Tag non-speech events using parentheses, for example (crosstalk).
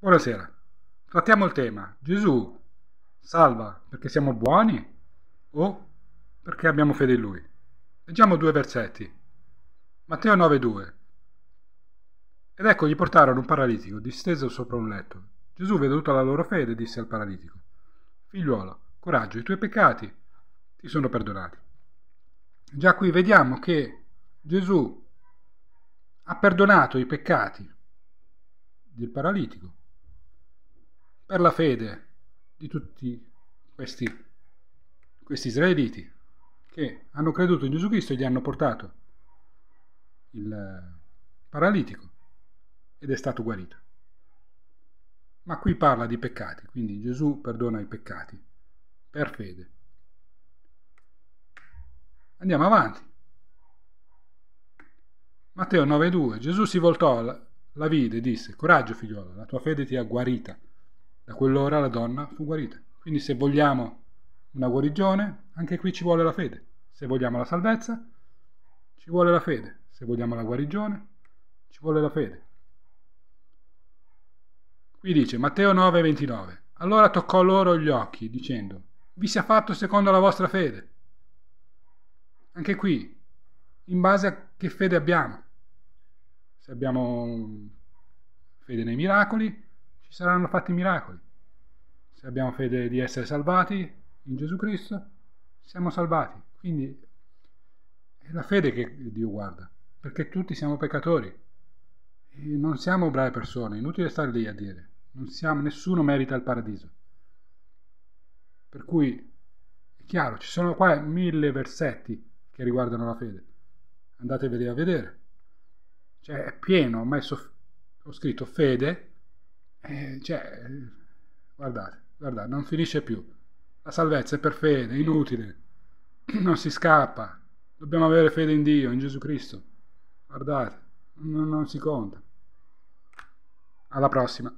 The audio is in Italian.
Buonasera. Trattiamo il tema Gesù salva perché siamo buoni o perché abbiamo fede in Lui. Leggiamo due versetti. Matteo 9:2. Ed ecco gli portarono un paralitico disteso sopra un letto. Gesù, veduta la loro fede, disse al paralitico, Figliuolo, coraggio, i tuoi peccati ti sono perdonati. Già qui vediamo che Gesù ha perdonato i peccati del paralitico per la fede di tutti questi, questi israeliti che hanno creduto in Gesù Cristo e gli hanno portato il paralitico ed è stato guarito. Ma qui parla di peccati, quindi Gesù perdona i peccati per fede. Andiamo avanti. Matteo 9,2 Gesù si voltò, la vide e disse, coraggio figliola, la tua fede ti ha guarita da quell'ora la donna fu guarita. Quindi se vogliamo una guarigione, anche qui ci vuole la fede. Se vogliamo la salvezza, ci vuole la fede. Se vogliamo la guarigione, ci vuole la fede. Qui dice Matteo 9:29. Allora toccò loro gli occhi, dicendo, vi sia fatto secondo la vostra fede. Anche qui, in base a che fede abbiamo. Se abbiamo fede nei miracoli, ci saranno fatti miracoli. Se abbiamo fede di essere salvati in Gesù Cristo, siamo salvati. Quindi è la fede che Dio guarda, perché tutti siamo peccatori. E non siamo brave persone, inutile stare lì a dire. Non Siamo, nessuno merita il paradiso. Per cui è chiaro, ci sono qua mille versetti che riguardano la fede. Andateveli a vedere. Cioè è pieno, ho, messo, ho scritto fede eh, cioè, guardate, guardate, non finisce più. La salvezza è per fede, è inutile, (clears throat) non si scappa. Dobbiamo avere fede in Dio, in Gesù Cristo. Guardate, non, non si conta. Alla prossima.